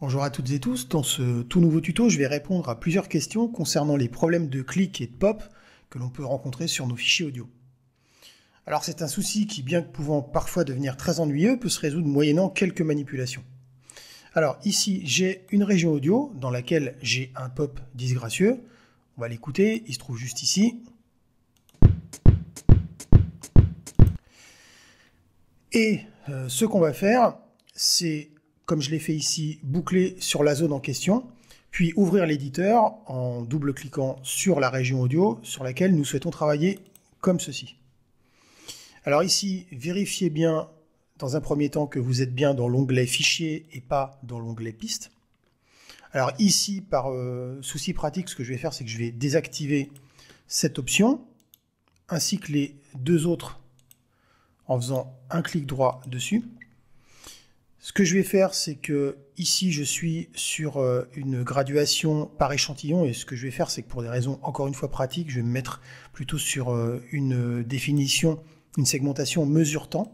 Bonjour à toutes et tous, dans ce tout nouveau tuto je vais répondre à plusieurs questions concernant les problèmes de clic et de pop que l'on peut rencontrer sur nos fichiers audio. Alors c'est un souci qui, bien que pouvant parfois devenir très ennuyeux, peut se résoudre moyennant quelques manipulations. Alors ici j'ai une région audio dans laquelle j'ai un pop disgracieux, on va l'écouter, il se trouve juste ici. Et euh, ce qu'on va faire, c'est comme je l'ai fait ici, boucler sur la zone en question, puis ouvrir l'éditeur en double-cliquant sur la région audio sur laquelle nous souhaitons travailler comme ceci. Alors ici, vérifiez bien dans un premier temps que vous êtes bien dans l'onglet fichier et pas dans l'onglet piste. Alors ici, par euh, souci pratique, ce que je vais faire, c'est que je vais désactiver cette option, ainsi que les deux autres en faisant un clic droit dessus. Ce que je vais faire, c'est que ici, je suis sur euh, une graduation par échantillon. Et ce que je vais faire, c'est que pour des raisons, encore une fois, pratiques, je vais me mettre plutôt sur euh, une euh, définition, une segmentation mesure-temps,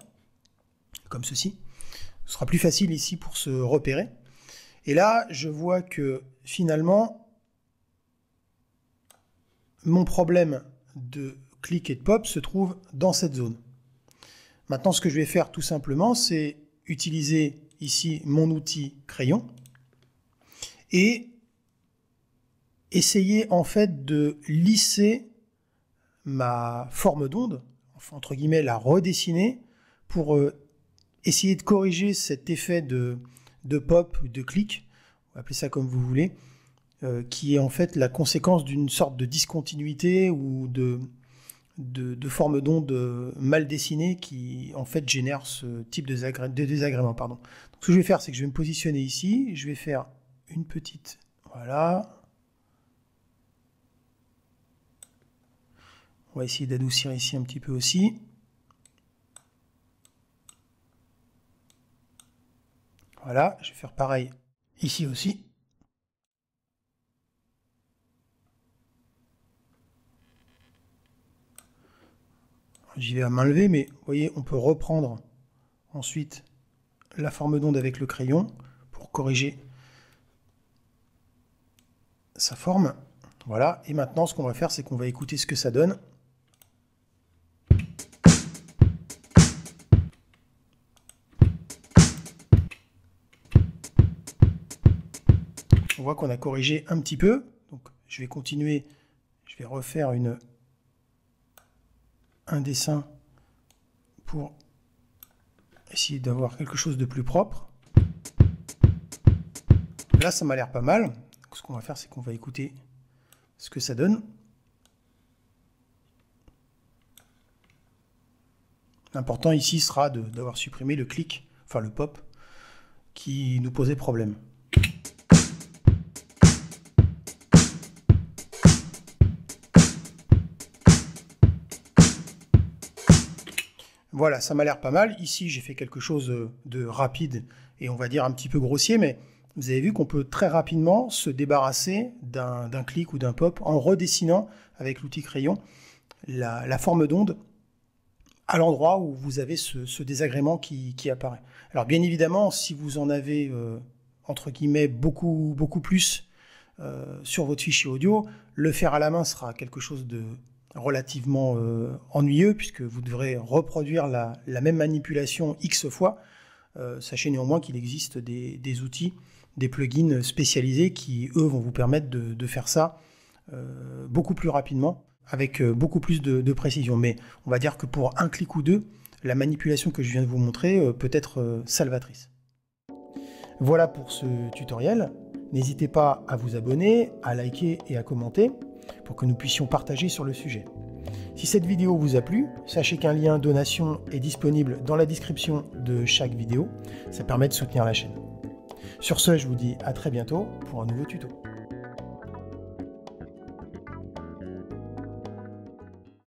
comme ceci. Ce sera plus facile ici pour se repérer. Et là, je vois que finalement, mon problème de clic et de pop se trouve dans cette zone. Maintenant, ce que je vais faire tout simplement, c'est utiliser ici mon outil crayon et essayer en fait de lisser ma forme d'onde, entre guillemets la redessiner pour euh, essayer de corriger cet effet de, de pop ou de clic, appelez ça comme vous voulez, euh, qui est en fait la conséquence d'une sorte de discontinuité ou de, de, de formes d'ondes euh, mal dessinées qui en fait génèrent ce type de, de désagrément. Pardon. Donc, ce que je vais faire, c'est que je vais me positionner ici, je vais faire une petite... Voilà. On va essayer d'adoucir ici un petit peu aussi. Voilà, je vais faire pareil ici aussi. j'y vais à main levée, mais vous voyez, on peut reprendre ensuite la forme d'onde avec le crayon pour corriger sa forme. Voilà, et maintenant ce qu'on va faire, c'est qu'on va écouter ce que ça donne. On voit qu'on a corrigé un petit peu, donc je vais continuer, je vais refaire une un dessin pour essayer d'avoir quelque chose de plus propre. Là, ça m'a l'air pas mal. Ce qu'on va faire, c'est qu'on va écouter ce que ça donne. L'important ici sera d'avoir supprimé le clic, enfin le pop, qui nous posait problème. voilà, ça m'a l'air pas mal. Ici, j'ai fait quelque chose euh, de rapide et on va dire un petit peu grossier, mais vous avez vu qu'on peut très rapidement se débarrasser d'un clic ou d'un pop en redessinant avec l'outil crayon la, forme d'onde à l'endroit où vous avez ce, désagrément qui, apparaît. Alors bien évidemment, si vous en avez euh, entre guillemets beaucoup beaucoup plus euh, sur votre fichier audio, le faire à la main sera quelque chose de relativement euh, ennuyeux puisque vous devrez reproduire la, même manipulation X fois. Euh, sachez néanmoins qu'il existe des, outils, des plugins spécialisés qui, eux, vont vous permettre de, faire ça euh, beaucoup plus rapidement, avec beaucoup plus de, de, précision. Mais on va dire que pour un clic ou deux, la manipulation que je viens de vous montrer peut être salvatrice. Voilà pour ce tutoriel. N'hésitez pas à vous abonner, à liker et à commenter pour que nous puissions partager sur le sujet. Si cette vidéo vous a plu, sachez qu'un lien donation est disponible dans la description de chaque vidéo. Ça permet de soutenir la chaîne. Sur ce, je vous dis à très bientôt pour un nouveau tuto.